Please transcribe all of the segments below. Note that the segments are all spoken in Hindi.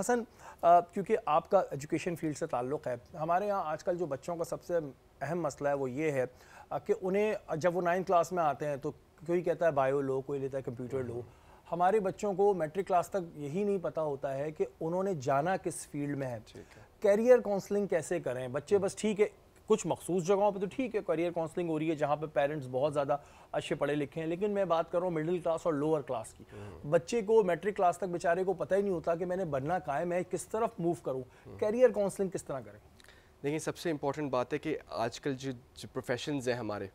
हसन क्योंकि आपका एजुकेशन फील्ड से ताल्लुक़ है हमारे यहाँ आजकल जो बच्चों का सबसे अहम मसला है वो ये है कि उन्हें जब वो नाइन्थ क्लास में आते हैं तो कोई कहता है बायो लो कोई लेता है कंप्यूटर लो हम्म। हमारे बच्चों को मैट्रिक क्लास तक यही नहीं पता होता है कि उन्होंने जाना किस फील्ड में है कैरियर काउंसलिंग कैसे करें बच्चे हम्म। बस ठीक है कुछ मखसूस जगहों पर तो ठीक है करियर काउंसलिंग हो रही है जहाँ पर पेरेंट्स बहुत ज़्यादा अच्छे पढ़े लिखे हैं लेकिन मैं बात कर रहा हूँ मिडिल क्लास और लोअर क्लास की हम्म। बच्चे को मेट्रिक क्लास तक बेचारे को पता ही नहीं होता कि मैंने बनना कायम है किस तरफ मूव करूँ करियर हम्म। काउंसलिंग किस तरह करें देखिए सबसे इम्पोर्टेंट बात है कि आजकल जो जो प्रोफेशन हैं हमारे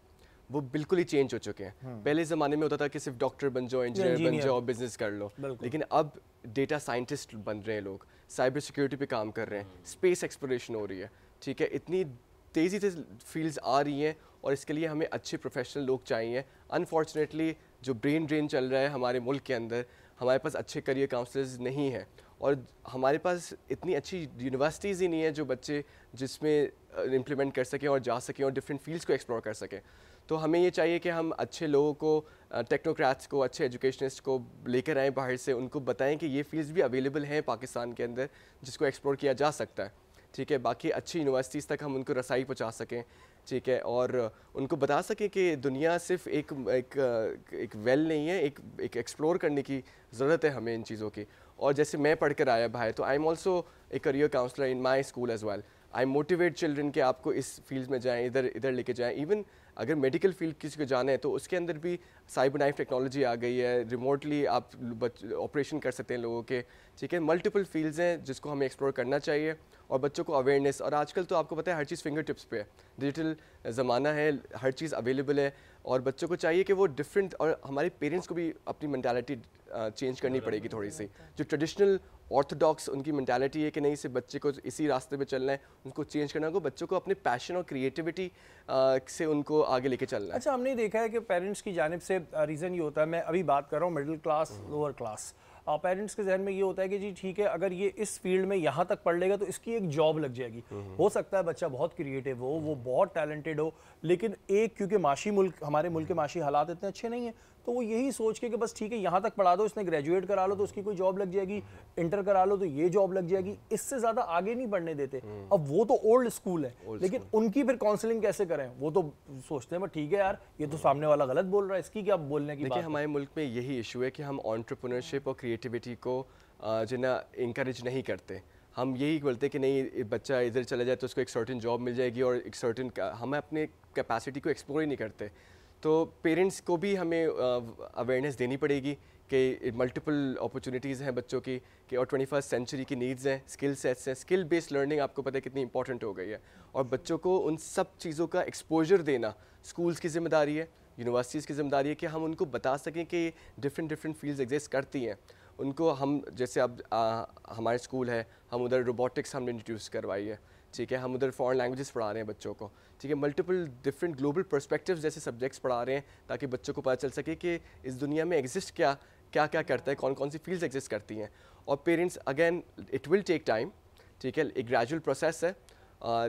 वो बिल्कुल ही चेंज हो चुके हैं हम्म। पहले ज़माने में होता था कि सिर्फ डॉक्टर बन जाओ इंजीनियर बन जाओ बिजनेस कर लो लेकिन अब डेटा साइंटिस्ट बन रहे हैं लोग साइबर सिक्योरिटी पे काम कर रहे हैं स्पेस एक्सप्लोरेशन हो रही है ठीक है इतनी तेज़ी से फील्ड्स आ रही हैं और इसके लिए हमें अच्छे प्रोफेशनल लोग चाहिए अनफॉर्चुनेटली जो ब्रेन ड्रेन चल रहा है हमारे मुल्क के अंदर हमारे पास अच्छे करियर काउंसलर्स नहीं हैं और हमारे पास इतनी अच्छी यूनिवर्सिटीज़ ही नहीं है जो बच्चे जिसमें इम्प्लीमेंट कर सकें और जा सकें और डिफरेंट फील्ड्स को एक्सप्लोर कर सकें तो हमें ये चाहिए कि हम अच्छे लोगों को टेक्नोक्रैट्स को अच्छे एजुकेशनिस्ट को लेकर आएँ बाहर से उनको बताएं कि ये फील्ड्स भी अवेलेबल हैं पाकिस्तान के अंदर जिसको एक्सप्लोर किया जा सकता है ठीक है बाकी अच्छी यूनिवर्सिटीज़ तक हम उनको रसाई पहुँचा सकें ठीक है और उनको बता सकें कि दुनिया सिर्फ एक एक एक वेल नहीं है एक एक एक्सप्लोर करने की ज़रूरत है हमें इन चीज़ों की और जैसे मैं पढ़ कर आया भाई तो I am also a career counsellor in my school as well I motivate children के आपको इस फील्ड में जाएँ इधर इधर लेके जाएं इवन अगर मेडिकल फील्ड किसी को जाना है तो उसके अंदर भी साइबर नाइफ टेक्नोलॉजी आ गई है रिमोटली आप ऑपरेशन कर सकते हैं लोगों के ठीक है मल्टीपल फील्ड्स हैं जिसको हमें एक्सप्लोर करना चाहिए और बच्चों को अवेयरनेस और आजकल तो आपको पता है हर चीज़ फिंगर टिप्स पे है डिजिटल ज़माना है हर चीज़ अवेलेबल है और बच्चों को चाहिए कि वो डिफरेंट और हमारे पेरेंट्स को भी अपनी मैंटालिटी चेंज करनी पड़ेगी थोड़ी सी जो ट्रेडिशनल ऑर्थोडॉक्स उनकी मैंटालिटी है कि नहीं सिर्फ बच्चे को इसी रास्ते पे चलना है उनको चेंज करना होगा बच्चों को अपने पैशन और क्रिएटिविटी से उनको आगे लेके चलना है अच्छा हमने देखा है कि पेरेंट्स की जानब से रीज़न ये होता है मैं अभी बात कर रहा हूँ middle class lower class parents के जहन में ये होता है कि जी ठीक है अगर ये इस फील्ड में यहाँ तक पढ़ लेगा तो इसकी एक जॉब लग जाएगी हम्म, हम्म। हो सकता है बच्चा बहुत क्रिएटिव हो वो बहुत टैलेंटेड हो लेकिन एक क्योंकि माशी मुल्क हमारे मुल्क के हम्म। माशी हालात इतने अच्छे नहीं है तो वो यही सोच के कि बस ठीक है यहाँ तक पढ़ा दो इसने ग्रेजुएट करा लो तो उसकी कोई जॉब लग जाएगी इंटर करा लो तो ये जॉब लग जाएगी इससे ज़्यादा आगे नहीं बढ़ने देते अब वो तो ओल्ड स्कूल है old लेकिन school. उनकी फिर काउंसलिंग कैसे करें वो तो सोचते हैं ठीक है यार ये तो सामने वाला गलत बोल रहा है इसकी क्या बोलने की बात हमारे मुल्क में यही इशू है कि हम ऑन्टरप्रनरशिप और क्रिएट क्रिएटिविटी को जो ना इंकरेज नहीं करते हम यही बोलते कि नहीं बच्चा इधर चला जाए तो उसको एक सर्टेन जॉब मिल जाएगी और एक सर्टेन हम अपने कैपेसिटी को एक्सप्लोर ही नहीं करते तो पेरेंट्स को भी हमें अवेयरनेस देनी पड़ेगी कि मल्टीपल अपॉर्चुनिटीज़ हैं बच्चों की कि और ट्वेंटी फर्स्ट सेंचुरी की नीड्स हैं स्किल सेट्स हैं स्किल बेस्ड लर्निंग आपको पता है कितनी इंपॉर्टेंट हो गई है और बच्चों को उन सब चीज़ों का एक्सपोजर देना स्कूल्स की जिम्मेदारी है यूनिवर्सिटीज़ की जिम्मेदारी है कि हम उनको बता सकें कि डिफरेंट डिफरेंट फील्ड्स एग्जिस्ट करती हैं उनको हम जैसे अब हमारे स्कूल है हम उधर रोबोटिक्स हमने इंट्रोड्यूस करवाई है ठीक है हम उधर फॉरेन लैंग्वेजेस पढ़ा रहे हैं बच्चों को ठीक है मल्टीपल डिफरेंट ग्लोबल पर्सपेक्टिव्स जैसे सब्जेक्ट्स पढ़ा रहे हैं ताकि बच्चों को पता चल सके कि इस दुनिया में एग्जिस्ट क्या क्या क्या करता है कौन कौन सी फील्ड्स एग्जिस्ट करती हैं और parents again it will take time ठीक है एक ग्रेजुअल प्रोसेस है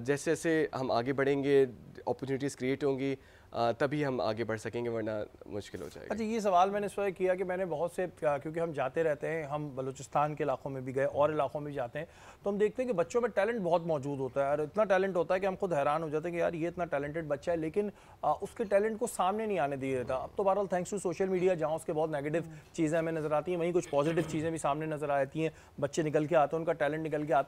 जैसे जैसे हम आगे बढ़ेंगे अपॉर्चुनिटीज़ क्रिएट होंगी तभी हम आगे बढ़ सकेंगे वरना मुश्किल हो जाएगा अच्छा ये सवाल मैंने इस वजह किया कि मैंने बहुत से क्योंकि हम जाते रहते हैं हम बलूचिस्तान के इलाकों में भी गए और इलाकों में भी जाते हैं तो हम देखते हैं कि बच्चों में टैलेंट बहुत मौजूद होता है और इतना टैलेंट होता है कि हम खुद हैरान हो जाते हैं कि यार ये इतना टैलेंटेड बच्चा है लेकिन आ, उसके टैलेंट को सामने नहीं आने दिया जाता अब तो बहरहाल थैंक्स टू सोशल मीडिया जहाँ उसके बहुत नेगेटिव हम्म। चीज़ें हमें नज़र आती हैं वहीं कुछ पॉजिटिव चीज़ें भी सामने नज़र आती हैं बच्चे निकल के आते हैं उनका टैलेंट निकल के आता है